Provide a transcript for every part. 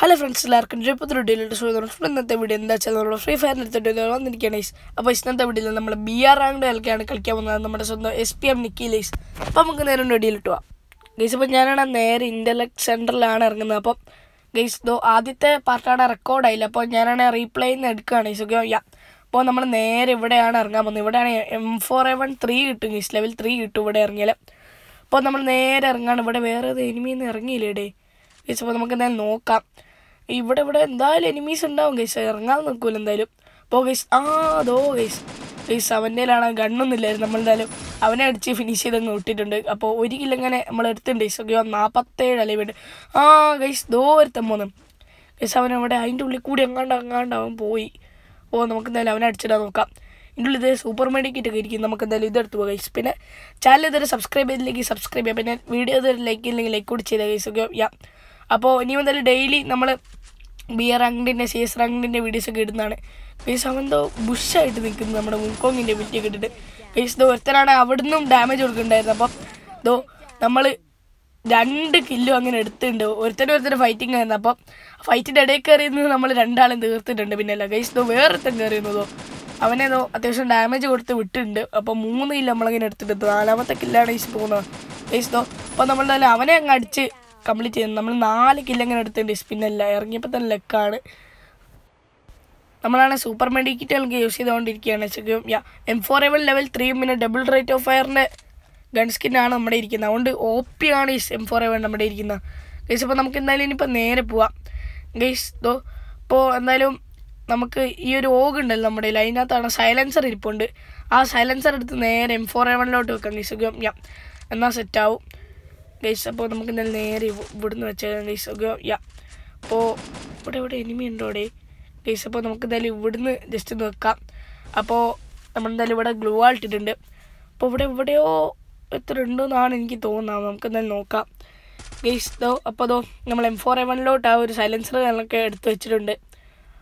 hello friends എല്ലാവർക്കും ഇരുപത്തൊരു ഡെയിലിട്ട് സുഖം ഇന്നത്തെ വീഡിയോ എന്താ വെച്ചാൽ നമ്മൾ ഫ്രീ ഫയർ എടുത്തിട്ട് വന്നിരിക്കുകയാണ് ഈസ് അപ്പോൾ ഇന്നത്തെ വീഡിയോയിൽ നമ്മൾ ബി ആർ ആണ്ട് കളിക്കാണ് കളിക്കാൻ പോകുന്നത് നമ്മുടെ സ്വന്തം എസ് പി എം ലൈസ് അപ്പോൾ നമുക്ക് നേരെ ഡെയിലിട്ട് പോവാം ഗൈസ് അപ്പോൾ ഞാനാണ് നേരെ ഇൻ്റലക്ട് സെൻറ്ററിലാണ് ഇറങ്ങുന്നത് അപ്പോൾ ഗൈസ് ദോ ആദ്യത്തെ പാർട്ടാണ് റെക്കോർഡായില്ല അപ്പോൾ ഞാനാണ് റീപ്ലേ നിന്ന് എടുക്കുകയാണ് ഈസ് ഓക്കെ യാ അപ്പോൾ നമ്മൾ നേരെ ഇവിടെയാണ് ഇറങ്ങാൻ പോകുന്നത് ഇവിടെയാണ് M four A one three കിട്ടും ഗൈസ് ലെവൽ ത്രീ കിട്ടും ഇവിടെ ഇറങ്ങിയാൽ അപ്പോൾ നമ്മൾ നേരെ ഇറങ്ങാണ് ഇവിടെ വേറെ ഏത് എനിമിന്ന് ഇറങ്ങിയില്ലേ ഡേ ഗൈസ് അപ്പോൾ നമുക്ക് എന്തായാലും നോക്കാം ഇവിടെ ഇവിടെ എന്തായാലും എനിമീസ് ഉണ്ടാവും ഗൈസ് ഇറങ്ങാൻ നിൽക്കൂല എന്തായാലും അപ്പോൾ ഗൈസ് ആ അതോ ഗൈസ് ഗൈസ് അവൻ്റെയിലാണ് ഗണ്ണൊന്നും ഇല്ലായിരുന്നു നമ്മളെന്തായാലും അവനെ അടിച്ച് ഫിനിഷ് ചെയ്തങ്ങ് ഇട്ടിട്ടുണ്ട് അപ്പോൾ ഒരിക്കലും ഇങ്ങനെ നമ്മൾ എടുത്തിട്ടുണ്ട് ഗൈസ് ഓക്കെ നാൽപ്പത്തേഴ് അല്ലേ വീട് ആ ഗൈസ് ദോ ഒരുത്തം മൂന്ന് ഗൈസ് അവൻ അവിടെ അതിൻ്റെ ഉള്ളിൽ കൂടി അങ്ങാണ്ട് അങ്ങാണ്ട് അവൻ പോയി ഓ നമുക്ക് എന്തായാലും അവനെ അടിച്ചിടാൻ നോക്കാം ഇതിൻ്റെ ഉള്ളിൽ ഇത് സൂപ്പർ മെഡിക്കറ്റൊക്കെ ഇരിക്കും നമുക്ക് എന്തായാലും ഇതെടുത്ത് പോകാം ഗൈസ് പിന്നെ ചാനൽ ഇതുവരെ സബ്സ്ക്രൈബ് ചെയ്തില്ലെങ്കിൽ സബ്സ്ക്രൈബ് ചെയ്യാം പിന്നെ വീഡിയോ ഇതുവരെ ലൈക്ക് ഇല്ലെങ്കിൽ ലൈക്ക് കൂടി ചെയ്താൽ ഗൈസ് ഓക്കെ യാ അപ്പോൾ ഇനി മുതൽ ഡെയിലി നമ്മൾ ബി ആർ അങ്കിൻ്റെ സി എസ് അങ്കിൻ്റെ വീഡിയോസൊക്കെ ഇടുന്നതാണ് കേസ് അവനെന്തോ ബുഷായിട്ട് നിൽക്കുന്നത് നമ്മുടെ മുക്കോങ്ങിൻ്റെ വീട്ടിലേക്ക് ഇട്ടിട്ട് കേസ് ദോ ഒരുത്തനാണ് അവിടുന്നും ഡാമേജ് കൊടുക്കുന്നുണ്ടായിരുന്നു അപ്പം ദോ നമ്മൾ രണ്ട് കില്ലോ അങ്ങനെ എടുത്തിട്ടുണ്ട് ഒരുത്തരും ഒരുത്തരും ഫൈറ്റിംഗ് ആയിരുന്നു അപ്പം ഫൈറ്റിൻ്റെ ഇടയിൽ കയറിയിരുന്നത് നമ്മൾ രണ്ടാളും തീർത്തിട്ടുണ്ട് പിന്നെ അല്ല കേസ് ദോ വേറൊരുത്തൻ കയറിയിരുന്നതോ അവനേതോ അത്യാവശ്യം ഡാമേജ് കൊടുത്ത് വിട്ടിട്ടുണ്ട് അപ്പോൾ മൂന്ന് കില്ലോ നമ്മളങ്ങനെ എടുത്തിട്ടുണ്ട് നാലാമത്തെ കില്ലാണ് ഈസ് പോകുന്നത് കേസ് ദോ അപ്പം നമ്മൾ അവനെ അങ്ങ് അടിച്ച് കംപ്ലീറ്റ് ചെയ്യുന്നത് നമ്മൾ നാല് കില്ല് അങ്ങനെ എടുത്തിട്ടുണ്ട് സ്പിന്നല്ല ഇറങ്ങിയപ്പോൾ തന്നെ ലക്കാണ് നമ്മളാണ് സൂപ്പർ മെഡിക്കിറ്റ് നമുക്ക് യൂസ് ചെയ്തുകൊണ്ടിരിക്കുകയാണ് yeah M four level level three പിന്നെ ഡബിൾ റേറ്റ് ഓഫ് ഫയറിൻ്റെ ഗൺ സ്കിന്നാണ് നമ്മുടെ ഇരിക്കുന്നത് അതുകൊണ്ട് ഒ പി ആണ് ഈ എം ഫോർ എവൻ നമ്മുടെ ഇരിക്കുന്നത് ഗൈസ് അപ്പോൾ നമുക്ക് എന്തായാലും ഇനിയിപ്പോൾ നേരെ പോവാം ഗൈസ് ദോ ഇപ്പോൾ എന്തായാലും നമുക്ക് ഈ ഒരു ഓഗ് ഉണ്ടല്ലോ നമ്മുടെ കയ്യിൽ അതിനകത്താണ് സൈലൻസർ ഇരിപ്പുണ്ട് ആ സൈലൻസർ എടുത്ത് നേരെ എം ഫോർ എവണിലോട്ട് വെക്കാം ഗൈസ് ഞാൻ എന്നാൽ സെറ്റാവും ഗൈസ് അപ്പോൾ നമുക്ക് ഇന്നലെ നേരെ ഇവിടുന്ന് വെച്ചേക്കാം ഗൈസ് ഓക്കെ യാ അപ്പോൾ ഇവിടെ ഇവിടെ എനിമി ഉണ്ടോ അവിടെ ഗൈസ് അപ്പോൾ നമുക്ക് എന്തായാലും ഇവിടുന്ന് ജസ്റ്റ് നോക്കാം അപ്പോൾ നമ്മൾ എന്തായാലും ഇവിടെ ഗ്ലൂ ആൾട്ടിട്ടുണ്ട് അപ്പോൾ ഇവിടെ എവിടെയോ എത്ര ഉണ്ടെന്നാണ് എനിക്ക് തോന്നുന്നത് നമുക്ക് എന്തായാലും നോക്കാം ഗൈസ് ദോ അപ്പോൾ അതോ നമ്മൾ എം ഫോർ എ വണ്ണിലോട്ട് ആ ഒരു സൈലൻസർ ഞങ്ങളൊക്കെ എടുത്ത് വെച്ചിട്ടുണ്ട്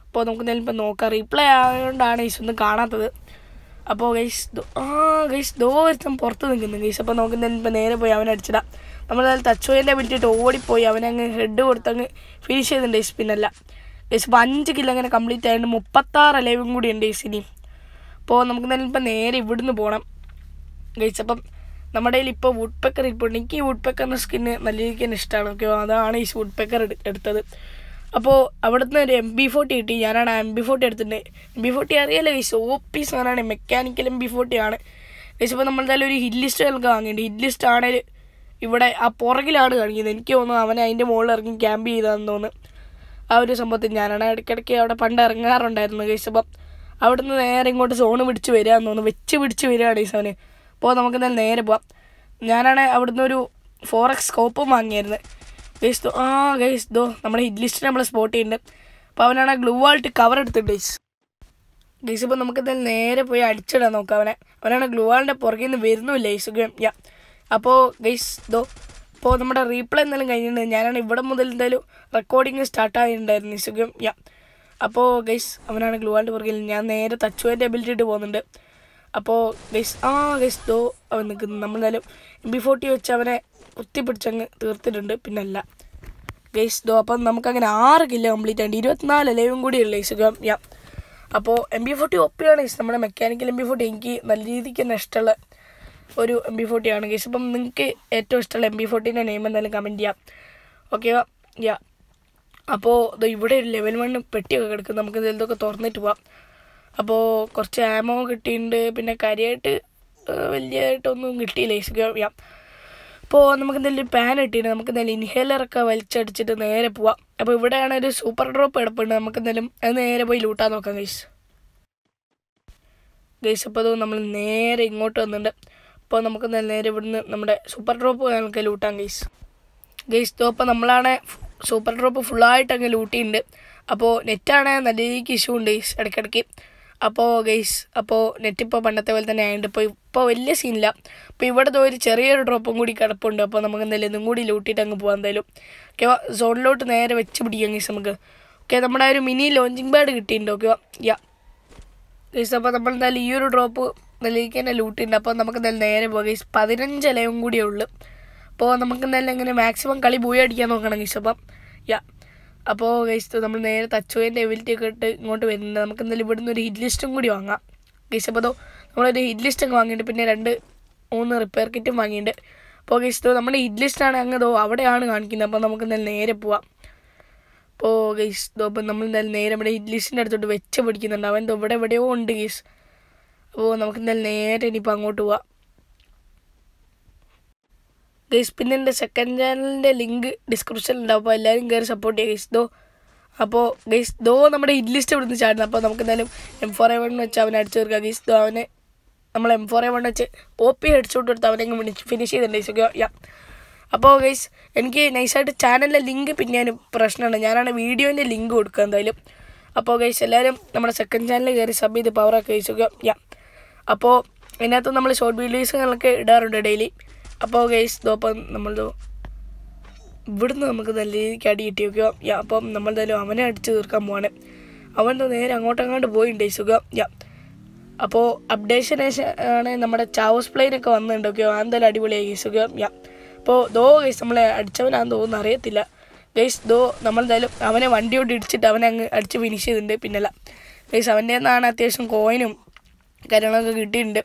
അപ്പോൾ നമുക്ക് എന്തായാലും ഇപ്പോൾ നോക്കാം റീപ്ലൈ ആയതുകൊണ്ടാണ് ഗൈസ് ഒന്നും കാണാത്തത് അപ്പോൾ ഗൈസ് ആ ഗൈസ് ദോ ഒരുത്തം പുറത്ത് നിൽക്കുന്നു ഗൈസ് അപ്പോൾ നമുക്ക് എന്തായാലും ഇപ്പോൾ നേരെ പോയി അവനെ നമ്മളത് തച്ചുവിൻ്റെ വിട്ടിട്ട് ഓടിപ്പോയി അവനങ്ങ് ഹെഡ് കൊടുത്തങ്ങ് ഫിനിഷ് ചെയ്തിട്ടുണ്ട് ഈ സ്പിന്നല്ല ഗൈസ് ഇപ്പോൾ അഞ്ച് കിലോ അങ്ങനെ കംപ്ലീറ്റ് ആയതുകൊണ്ട് മുപ്പത്താറ് ലൈവും കൂടി ഉണ്ട് ഈ ഇനി അപ്പോൾ നമുക്ക് തന്നെ ഇപ്പം നേരെ ഇവിടുന്ന് പോകണം കഴിച്ചപ്പം നമ്മുടെ കയ്യിൽ ഇപ്പോൾ വുഡ് പെക്കർ ഇരിപ്പുണ്ട് എനിക്ക് ഈ വുഡ് പെക്കറിൻ്റെ സ്കിന്ന് നല്ല രീതിക്ക് തന്നെ ഇഷ്ടമാണ് ഓക്കെ അതാണ് ഈ വുഡ് പെക്കർ എടുത്തത് അപ്പോൾ അവിടുന്ന് ഒരു എം ബി ഫോർട്ടി കിട്ടി ഞാനാണ് എം ബി ഫോർട്ടി എടുത്തിട്ടുണ്ട് എം ബി ഫോർട്ടി അറിയാലോ ഈ സോപ്പി സാധനമാണ് മെക്കാനിക്കൽ എം ബി ഫോർട്ടി ആണ് കഴിച്ചപ്പോൾ ഇപ്പോൾ നമ്മളെന്തായാലും ഒരു ഹില്ലിസ്റ്റ് നമുക്ക് വാങ്ങിയിട്ടുണ്ട് ഹില്ലിസ്റ്റ് ആണെങ്കിൽ ഇവിടെ ആ പുറകിലാണ് കാണിക്കുന്നത് എനിക്ക് തോന്നുന്നു അവനെ അതിൻ്റെ മുകളിൽ ഇറങ്ങി ക്യാമ്പ് ചെയ്താന്ന് തോന്നുന്നു ആ ഒരു സംഭവത്തിൽ ഞാനാണ് ഇടയ്ക്കിടയ്ക്ക് അവിടെ പണ്ട് ഇറങ്ങാറുണ്ടായിരുന്നു ഗൈസ് അവിടെ നിന്ന് നേരെ ഇങ്ങോട്ട് സോണ് പിടിച്ച് വരിക എന്ന് തോന്നുന്നു വെച്ച് പിടിച്ച് വരികയാണ് ഈ സോന് അപ്പോൾ നമുക്ക് എന്തായാലും നേരെ പോവാം ഞാനാണ് അവിടുന്ന് ഒരു ഫോർ എക്സ് സ്കോപ്പും വാങ്ങിയായിരുന്നു ഗൈസ് ദോ ആ ഗൈസ് ദോ നമ്മുടെ ഹിറ്റ് ലിസ്റ്റിൽ നമ്മൾ സ്പോട്ട് ചെയ്യുന്നുണ്ട് അപ്പോൾ അവനാണ് ഗ്ലൂ വാൾട്ട് കവർ എടുത്തിട്ട് ഗൈസ് ഗൈസ് ഇപ്പോൾ നമുക്ക് എന്തായാലും നേരെ പോയി അടിച്ചിടാൻ നോക്കാം അവനെ അവനാണ് ഗ്ലൂ ആളിൻ്റെ പുറകിൽ നിന്ന് വരുന്നുമില്ല ഗൈസ് യാ അപ്പോൾ ഗൈസ് ദോ ഇപ്പോൾ നമ്മുടെ റീപ്ലേ എന്തായാലും കഴിഞ്ഞിട്ടുണ്ട് ഞാനാണ് ഇവിടെ മുതൽ എന്തായാലും റെക്കോർഡിങ് സ്റ്റാർട്ട് ആയിട്ടുണ്ടായിരുന്നു സുഖം യാ അപ്പോൾ ഗൈസ് അവനാണ് ഗ്ലൂവാണ്ട് പുറകിൽ ഞാൻ നേരെ തച്ചുവേൻ്റെ എബിലിറ്റി ഇട്ട് പോകുന്നുണ്ട് അപ്പോൾ ഗൈസ് ആ ഗൈസ് ദോ അവൻ നിൽക്കുന്നു എന്തായാലും എം ബി ഫോർട്ടി വെച്ച് അവനെ കുത്തിപ്പിടിച്ചങ്ങ് തീർത്തിട്ടുണ്ട് പിന്നെ അല്ല ഗൈസ് ദോ അപ്പം നമുക്കങ്ങനെ ആറ് കില്ല കംപ്ലീറ്റ് ആയിട്ട് ഇരുപത്തിനാല് ലൈവും കൂടിയുള്ള സുഖം യാ അപ്പോൾ എം ബി ഫോർട്ടി ഒപ്പിയാണ് ഗൈസ് നമ്മുടെ മെക്കാനിക്കൽ എം ബി ഫോർട്ടി എനിക്ക് നല്ല രീതിക്ക് തന്നെ ഇഷ്ടമുള്ള ഒരു എം ബി ഫോർട്ടി ആണ് ഗൈസ് അപ്പം നിങ്ങൾക്ക് ഏറ്റവും ഇഷ്ടമുള്ള എം ബി ഫോർട്ടീൻ്റെ നെയിം എന്തായാലും കമൻറ്റ് ചെയ്യാം ഓക്കെ യാ അപ്പോൾ ഇവിടെ ഒരു ലെവൽ വൺ പെട്ടിയൊക്കെ കിടക്കും നമുക്ക് ഇതൊക്കെ തുറന്നിട്ട് പോവാം അപ്പോൾ കുറച്ച് ആമോ കിട്ടിയിട്ടുണ്ട് പിന്നെ കാര്യമായിട്ട് വലിയതായിട്ടൊന്നും കിട്ടിയില്ല യാ അപ്പോൾ നമുക്ക് എന്തെങ്കിലും പാൻ കിട്ടിയിട്ട് നമുക്ക് എന്തെങ്കിലും ഇൻഹേലറൊക്കെ വലിച്ചടിച്ചിട്ട് നേരെ പോവാം അപ്പോൾ ഇവിടെയാണ് ഒരു സൂപ്പർ ഡ്രോപ്പ് എടുപ്പുണ്ട് നമുക്ക് എന്തെങ്കിലും അത് നേരെ പോയി ലൂട്ടാൻ നോക്കാം ഗൈസ് ഗൈസ് അപ്പോൾ അത് നമ്മൾ നേരെ ഇങ്ങോട്ട് വന്നിട്ടുണ്ട് അപ്പോൾ നമുക്ക് നേരെ ഇവിടുന്ന് നമ്മുടെ സൂപ്പർ ഡ്രോപ്പ് നമുക്ക് ലൂട്ടാം ഗെയ്സ് ഗെയ്സ് തോ അപ്പോൾ നമ്മളാണ് സൂപ്പർ ഡ്രോപ്പ് ഫുള്ളായിട്ട് അങ്ങ് ലൂട്ടിയിട്ടുണ്ട് അപ്പോൾ നെറ്റാണ് നല്ല രീതിക്ക് ഇഷ്യൂ ഉണ്ട് ഗെയ്സ് ഇടയ്ക്കിടയ്ക്ക് അപ്പോൾ ഗെയ്സ് അപ്പോൾ നെറ്റ് ഇപ്പോൾ പണ്ടത്തെ പോലെ തന്നെ ആയതുകൊണ്ട് ഇപ്പോൾ ഇപ്പോൾ വലിയ സീനില്ല അപ്പോൾ ഇവിടെ ഒരു ചെറിയൊരു ഡ്രോപ്പും കൂടി കിടപ്പുണ്ട് അപ്പോൾ നമുക്ക് എന്തായാലും ഇതും കൂടി ലൂട്ടിയിട്ട് അങ്ങ് പോകാം എന്തായാലും ഓക്കെ വാ സോണിലോട്ട് നേരെ വെച്ച് പിടിക്കാം ഗെയ്സ് നമുക്ക് ഓക്കെ നമ്മുടെ ആ ഒരു മിനി ലോഞ്ചിങ് പാഡ് കിട്ടിയിട്ടുണ്ട് ഓക്കെ വാ യാ ഗെയ്സ് അപ്പോൾ നമ്മൾ എന്തായാലും ഈ ഒരു ഡ്രോപ്പ് നെല്ലിക്ക് തന്നെ ലൂട്ടുണ്ട് അപ്പോൾ നമുക്ക് എന്തായാലും നേരെ പോകാം ഗൈസ് പതിനഞ്ച് ഇലയും കൂടിയേ ഉള്ളു അപ്പോൾ നമുക്ക് എന്തായാലും ഇങ്ങനെ മാക്സിമം കളി പോയി അടിക്കാൻ നോക്കണം ഗൈസ് അപ്പം യാ അപ്പോൾ ഗൈസ് നമ്മൾ നേരെ തച്ചോയിൻ്റെ എബിലിറ്റി ഒക്കെ ഇട്ട് ഇങ്ങോട്ട് വരുന്നുണ്ട് നമുക്ക് എന്തായാലും ഇവിടെ നിന്ന് ഒരു ഹിറ്റ് ലിസ്റ്റും കൂടി വാങ്ങാം ഗൈസ് അപ്പോൾ അതോ നമ്മളൊരു ഹിറ്റ് ലിസ്റ്റ് ഒക്കെ വാങ്ങിയിട്ട് പിന്നെ രണ്ട് മൂന്ന് റിപ്പയർ കിറ്റും വാങ്ങിയിട്ടുണ്ട് അപ്പോൾ ഗൈസ് നമ്മുടെ ഹിറ്റ് ലിസ്റ്റാണ് അങ്ങ് ഇതോ അവിടെയാണ് കാണിക്കുന്നത് അപ്പോൾ നമുക്ക് എന്തായാലും നേരെ പോവാം അപ്പോൾ ഗൈസ് അപ്പം നമ്മൾ എന്തായാലും നേരെ നമ്മുടെ ഹിറ്റ് ലിസ്റ്റിൻ്റെ അടുത്തോട്ട് വെച്ച് പിടിക്കുന്നുണ്ട് അവൻ ഇവിടെ എവിടെയോ ഉണ്ട് ഗൈസ് ഓ നമുക്ക് എന്തായാലും നേരെ ഇനിയിപ്പോൾ അങ്ങോട്ട് പോവാം ഗൈസ് പിന്നെ എൻ്റെ സെക്കൻഡ് ചാനലിൻ്റെ ലിങ്ക് ഡിസ്ക്രിപ്ഷനിൽ ഉണ്ടാവും അപ്പോൾ എല്ലാവരും കയറി സപ്പോർട്ട് ചെയ്യുക ഗൈസ് ദോ അപ്പോൾ ഗൈസ് ദോ നമ്മുടെ ഇഡ് ലിസ്റ്റ് ഇവിടുന്ന് ചാടുന്നത് അപ്പോൾ നമുക്ക് എന്തായാലും എം ഫോർ എ വൺ വെച്ച് അവനെ അടിച്ചു തീർക്കുക ഗൈസ് ദോ അവനെ നമ്മൾ എം ഫോർ എ വൺ വെച്ച് ഒ പി ഹെഡ്ഷോട്ട് കൊടുത്ത് അവനെ ഫിനിഷ് ചെയ്തിട്ടുണ്ട് ഗൈസ് ഓക്കെ യാ അപ്പോൾ ഗൈസ് എനിക്ക് നൈസായിട്ട് ചാനലിൻ്റെ ലിങ്ക് പിന്നെ ഞാൻ പ്രശ്നമുണ്ട് ഞാനാണ് വീഡിയോൻ്റെ ലിങ്ക് കൊടുക്കുക എന്തായാലും അപ്പോൾ ഗൈസ് എല്ലാവരും നമ്മുടെ സെക്കൻഡ് ചാനൽ കയറി സബ് ചെയ്ത് പവറൊക്കെ ഗൈസ് ഓക്കെ യാ അപ്പോൾ ഇതിനകത്ത് നമ്മൾ ഷോർട്ട് വീഡിയോസ് ഞങ്ങൾക്ക് ഇടാറുണ്ട് ഡെയിലി അപ്പോൾ ഗൈസ് ഇതോപ്പം നമ്മൾ ഇവിടുന്ന് നമുക്ക് നല്ല രീതിക്ക് അടി കിട്ടി വെക്കുക യാ അപ്പം നമ്മൾ എന്തായാലും അവനെ അടിച്ചു തീർക്കാൻ പോവാണ് അവൻ നേരെ അങ്ങോട്ടങ്ങോട്ട് പോയിണ്ടേ സുഖം യാ അപ്പോൾ അപ്ഡേഷൻ ആണ് നമ്മുടെ ചാവോസ് പ്ലെയിനൊക്കെ വന്നിട്ടുണ്ട് ഓക്കെ എന്തായാലും അടിപൊളിയായി സുഖം യാ അപ്പോൾ ദോ ഗൈസ് നമ്മളെ അടിച്ചവനാന്ന് തോന്നുന്നു അറിയത്തില്ല ഗൈസ് ദോ എന്തായാലും അവനെ വണ്ടിയോട്ട് ഇടിച്ചിട്ട് അവനെ അങ്ങ് അടിച്ച് ഫിനിഷ് ചെയ്തിട്ടുണ്ട് പിന്നല്ല ഗൈസ് അവൻ്റെ നിന്നാണ് അത്യാവശ്യം കോയിനും കാര്യങ്ങളൊക്കെ കിട്ടിയിട്ടുണ്ട്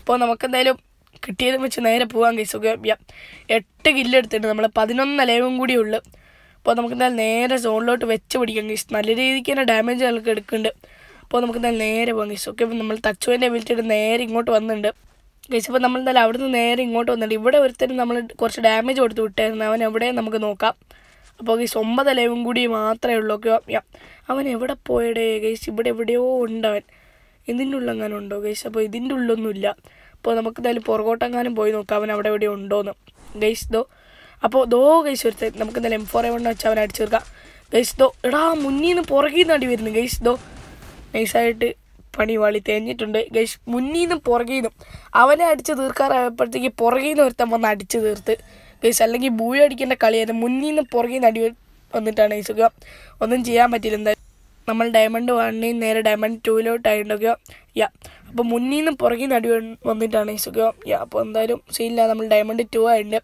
അപ്പോൾ നമുക്കെന്തായാലും കിട്ടിയത് വെച്ച് നേരെ പോകാൻ കൈസ് ഓക്കെ എട്ട് എടുത്തിട്ടുണ്ട് നമ്മൾ പതിനൊന്ന് ലൈവും കൂടി ഉള്ളു അപ്പോൾ നമുക്ക് എന്തായാലും നേരെ സോണിലോട്ട് വെച്ച് പിടിക്കാൻ കൈസ് നല്ല രീതിക്ക് തന്നെ ഡാമേജ് നമുക്ക് എടുക്കുന്നുണ്ട് അപ്പോൾ നമുക്ക് എന്തായാലും നേരെ പോകാം കൈസ് ഓക്കെ നമ്മൾ തച്ചുവിൻ്റെ വിളിച്ചിട്ട് നേരെ ഇങ്ങോട്ട് വന്നിട്ടുണ്ട് കൈസ് ഇപ്പോൾ നമ്മൾ എന്തായാലും അവിടുന്ന് നേരെ ഇങ്ങോട്ട് വന്നിട്ടുണ്ട് ഇവിടെ ഒരുത്തരും നമ്മൾ കുറച്ച് ഡാമേജ് കൊടുത്ത് വിട്ടായിരുന്നു അവൻ എവിടെ നമുക്ക് നോക്കാം അപ്പോൾ ഗൈസ് ഒമ്പത് ലൈവും കൂടി മാത്രമേ ഉള്ളൂ ഓക്കെ അവൻ എവിടെ പോയടേ ഗൈസ് ഇവിടെ എവിടെയോ ഉണ്ട് അവൻ ഇതിൻ്റെ ഉള്ളെങ്ങാനും ഉണ്ടോ ഗൈസ് അപ്പോൾ ഇതിൻ്റെ ഉള്ളൊന്നുമില്ല അപ്പോൾ നമുക്ക് എന്തായാലും പുറകോട്ടെങ്ങാനും പോയി നോക്കാം അവൻ അവിടെ എവിടെ ഉണ്ടോയെന്ന് ഗൈസ് ദോ അപ്പോൾ ദോ ഗൈസ് ഒരുത്ത നമുക്ക് എന്തായാലും എം ഫോർ എ വണ്ണം വെച്ച് അവൻ അടിച്ചു തീർക്കാം ഗൈസ് ദോ എടാ മുന്നിൽ നിന്ന് പുറകിൽ നിന്ന് അടി വരുന്നു ഗൈസ് ദോ നൈസായിട്ട് പണി വാളി തേഞ്ഞിട്ടുണ്ട് ഗൈസ് മുന്നിൽ നിന്നും പുറകിൽ നിന്നും അവനെ അടിച്ച് തീർക്കാറായപ്പോഴത്തേക്ക് പുറകിൽ നിന്ന് ഒരുത്തം വന്ന് അടിച്ച് തീർത്ത് ഗൈസ് അല്ലെങ്കിൽ ബൂയ അടിക്കേണ്ട കളിയായിരുന്നു മുന്നിൽ നിന്നും പുറകിൽ നിന്ന് അടി വന്നിട്ടാണ് ഗൈസ് ഒന്നും ചെയ്യാൻ പറ്റില്ല എന്തായാലും നമ്മൾ ഡയമണ്ട് വണ്ണിൽ നേരെ ഡയമണ്ട് ടൂവിലോട്ടായിട്ടുണ്ടൊക്കെയോ യാ അപ്പോൾ മുന്നിൽ നിന്ന് പുറകിൽ അടി വന്നിട്ടാണ് ഇസൊക്കെയോ യാ അപ്പോൾ എന്തായാലും സീനില്ല നമ്മൾ ഡയമണ്ട് ടൂ ആയിട്ടുണ്ട്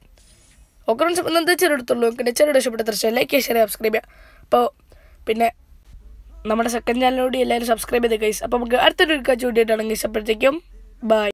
ഓക്കെ ഫ്രണ്ട്സ് എന്താ ചെറുതെടുത്തുള്ളൂ എനിക്ക് ചെറുത് ഇഷ്ടപ്പെട്ട ദൃശ്യം ലൈക്ക് ഷെയർ സബ്സ്ക്രൈബ് ചെയ്യുക അപ്പോൾ പിന്നെ നമ്മുടെ സെക്കൻഡ് ചാനലിനോട് എല്ലാവരും സബ്സ്ക്രൈബ് ചെയ്ത് ഗൈസ് അപ്പോൾ നമുക്ക് അടുത്തൊരു കാഴ്ച കൂടിയിട്ടാണെങ്കിൽ അപ്പോഴത്തേക്കും ബൈ